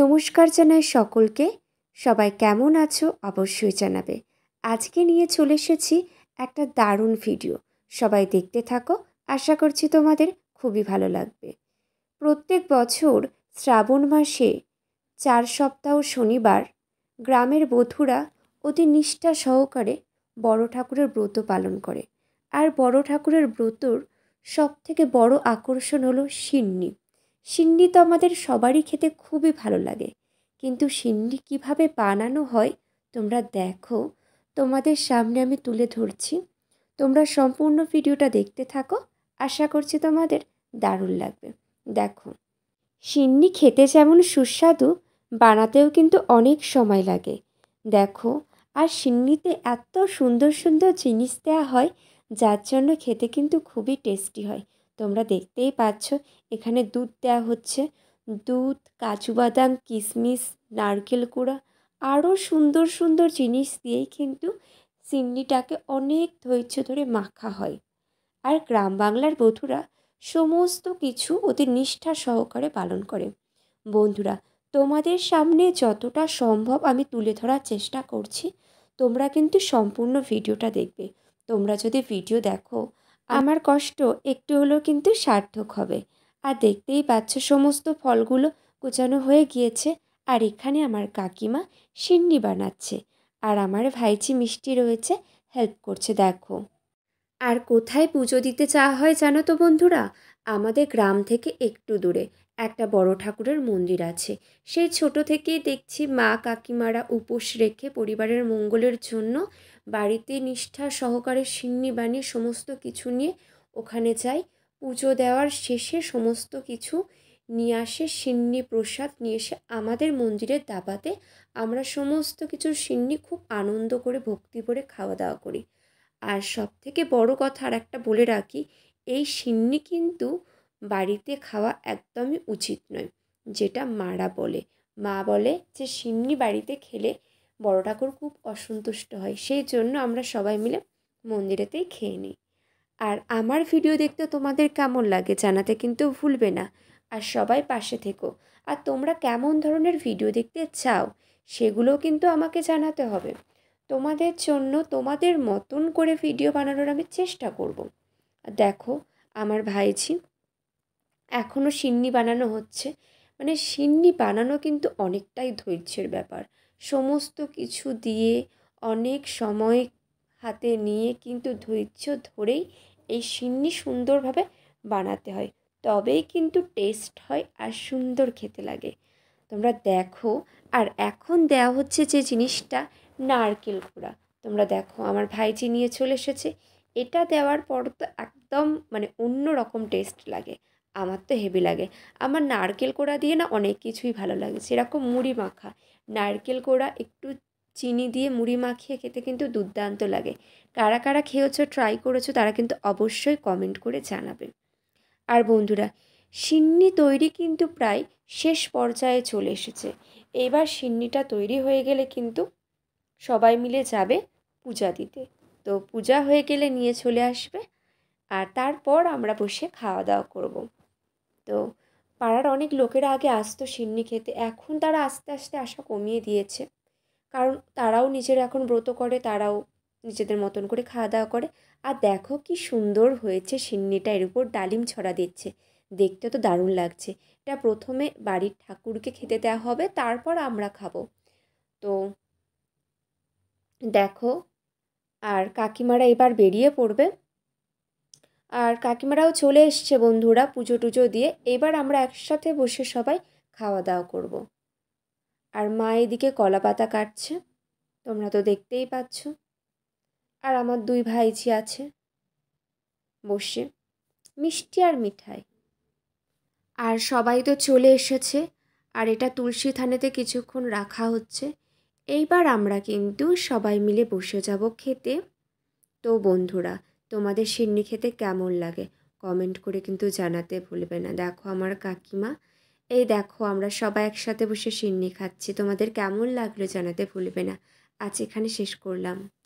নমস্কার জানাই সকলকে সবাই কেমন আছো অবশ্যই জানাবে আজকে নিয়ে চলে এসেছি একটা দারুণ ভিডিও সবাই দেখতে থাকো আশা করছি তোমাদের খুবই ভালো লাগবে প্রত্যেক বছর শ্রাবণ মাসে চার সপ্তাহ শনিবার গ্রামের বধুরা অতি নিষ্ঠা সহকারে বড় ঠাকুরের ব্রত পালন করে আর বড় ঠাকুরের ব্রতর সবথেকে বড় আকর্ষণ হলো সিন্নি সিন্নি তো আমাদের সবারই খেতে খুবই ভালো লাগে কিন্তু সিন্নি কিভাবে বানানো হয় তোমরা দেখো তোমাদের সামনে আমি তুলে ধরছি তোমরা সম্পূর্ণ ভিডিওটা দেখতে থাকো আশা করছি তোমাদের দারুণ লাগবে দেখো সিন্নি খেতে যেমন সুস্বাদু বানাতেও কিন্তু অনেক সময় লাগে দেখো আর সিন্নিতে এত সুন্দর সুন্দর জিনিস দেওয়া হয় যার জন্য খেতে কিন্তু খুবই টেস্টি হয় তোমরা দেখতেই পাচ্ছ এখানে দুধ দেওয়া হচ্ছে দুধ কাজু বাদাম কিশমিশ নারকেল কুড়া আরও সুন্দর সুন্দর জিনিস দিয়েই কিন্তু সিন্নিটাকে অনেক ধৈর্য ধরে মাখা হয় আর গ্রাম বাংলার বধুরা সমস্ত কিছু ওদের নিষ্ঠা সহকারে পালন করে বন্ধুরা তোমাদের সামনে যতটা সম্ভব আমি তুলে ধরার চেষ্টা করছি তোমরা কিন্তু সম্পূর্ণ ভিডিওটা দেখবে তোমরা যদি ভিডিও দেখো আমার কষ্ট একটু হলেও কিন্তু সার্থক হবে আর দেখতেই পাচ্ছ সমস্ত ফলগুলো গোছানো হয়ে গিয়েছে আর এখানে আমার কাকিমা সিন্নি বানাচ্ছে আর আমার ভাইচি মিষ্টি রয়েছে হেল্প করছে দেখো আর কোথায় পুজো দিতে চাওয়া হয় জানো তো বন্ধুরা আমাদের গ্রাম থেকে একটু দূরে একটা বড় ঠাকুরের মন্দির আছে সেই ছোট থেকেই দেখছি মা কাকিমারা উপোস রেখে পরিবারের মঙ্গলের জন্য বাড়িতে নিষ্ঠা সহকারে সিন্নি বানিয়ে সমস্ত কিছু নিয়ে ওখানে যাই পুজো দেওয়ার শেষে সমস্ত কিছু নিয়ে আসে সিন্নি প্রসাদ নিয়ে এসে আমাদের মন্দিরের দাবাতে আমরা সমস্ত কিছু সিন্নি খুব আনন্দ করে ভক্তি করে খাওয়া দাওয়া করি আর সব থেকে বড় কথা আর একটা বলে রাখি এই সিন্নি কিন্তু বাড়িতে খাওয়া একদমই উচিত নয় যেটা মারা বলে মা বলে যে সিমনি বাড়িতে খেলে বড় ঠাকুর খুব অসন্তুষ্ট হয় সেই জন্য আমরা সবাই মিলে মন্দিরেতেই খেয়ে নিই আর আমার ভিডিও দেখতে তোমাদের কেমন লাগে জানাতে কিন্তু ভুলবে না আর সবাই পাশে থেকো আর তোমরা কেমন ধরনের ভিডিও দেখতে চাও সেগুলো কিন্তু আমাকে জানাতে হবে তোমাদের জন্য তোমাদের মতন করে ভিডিও বানানোর আমি চেষ্টা করব দেখো আমার ভাইঝি এখনও সিন্নি বানানো হচ্ছে মানে সিন্নি বানানো কিন্তু অনেকটাই ধৈর্যের ব্যাপার সমস্ত কিছু দিয়ে অনেক সময় হাতে নিয়ে কিন্তু ধৈর্য ধরেই এই সিন্নি সুন্দরভাবে বানাতে হয় তবেই কিন্তু টেস্ট হয় আর সুন্দর খেতে লাগে তোমরা দেখো আর এখন দেওয়া হচ্ছে যে জিনিসটা নারকেল কুড়া তোমরা দেখো আমার ভাইজি নিয়ে চলে এসেছে এটা দেওয়ার পর তো একদম মানে অন্য রকম টেস্ট লাগে আমার তো হেভি লাগে আমার নারকেল কোড়া দিয়ে না অনেক কিছুই ভালো লাগে সেরকম মুড়ি মাখা নারকেল কোড়া একটু চিনি দিয়ে মুড়ি মাখিয়ে খেতে কিন্তু দুর্দান্ত লাগে কারা কারা খেয়েছো ট্রাই করেছো তারা কিন্তু অবশ্যই কমেন্ট করে জানাবে আর বন্ধুরা সিন্নি তৈরি কিন্তু প্রায় শেষ পর্যায়ে চলে এসেছে এবার সিন্নিটা তৈরি হয়ে গেলে কিন্তু সবাই মিলে যাবে পূজা দিতে তো পূজা হয়ে গেলে নিয়ে চলে আসবে আর তারপর আমরা বসে খাওয়া দাওয়া করবো তো পাড়ার অনেক লোকেরা আগে আসতো সিন্নি খেতে এখন তারা আস্তে আস্তে আসা কমিয়ে দিয়েছে কারণ তারাও নিজেরা এখন ব্রত করে তারাও নিজেদের মতন করে খাওয়া দাওয়া করে আর দেখো কি সুন্দর হয়েছে সিন্নিটা এর উপর ডালিম ছড়া দিচ্ছে দেখতে তো দারুণ লাগছে এটা প্রথমে বাড়ির ঠাকুরকে খেতে দেওয়া হবে তারপর আমরা খাবো তো দেখো আর কাকিমারা এবার বেরিয়ে পড়বে আর কাকিমারাও চলে এসছে বন্ধুরা পুজো টুজো দিয়ে এবার আমরা একসাথে বসে সবাই খাওয়া দাওয়া করব। আর মা এদিকে কলা পাতা কাটছে তোমরা তো দেখতেই পাচ্ছ আর আমার দুই ভাইঝি আছে বসে মিষ্টি আর মিঠাই আর সবাই তো চলে এসেছে আর এটা তুলসী থানেতে কিছুক্ষণ রাখা হচ্ছে এইবার আমরা কিন্তু সবাই মিলে বসে যাব খেতে তো বন্ধুরা তোমাদের সিন্নি খেতে কেমন লাগে কমেন্ট করে কিন্তু জানাতে ভুলবে না দেখো আমার কাকিমা এই দেখো আমরা সবাই একসাথে বসে সিন্নি খাচ্ছি তোমাদের কেমন লাগলো জানাতে ভুলবে না আজ এখানে শেষ করলাম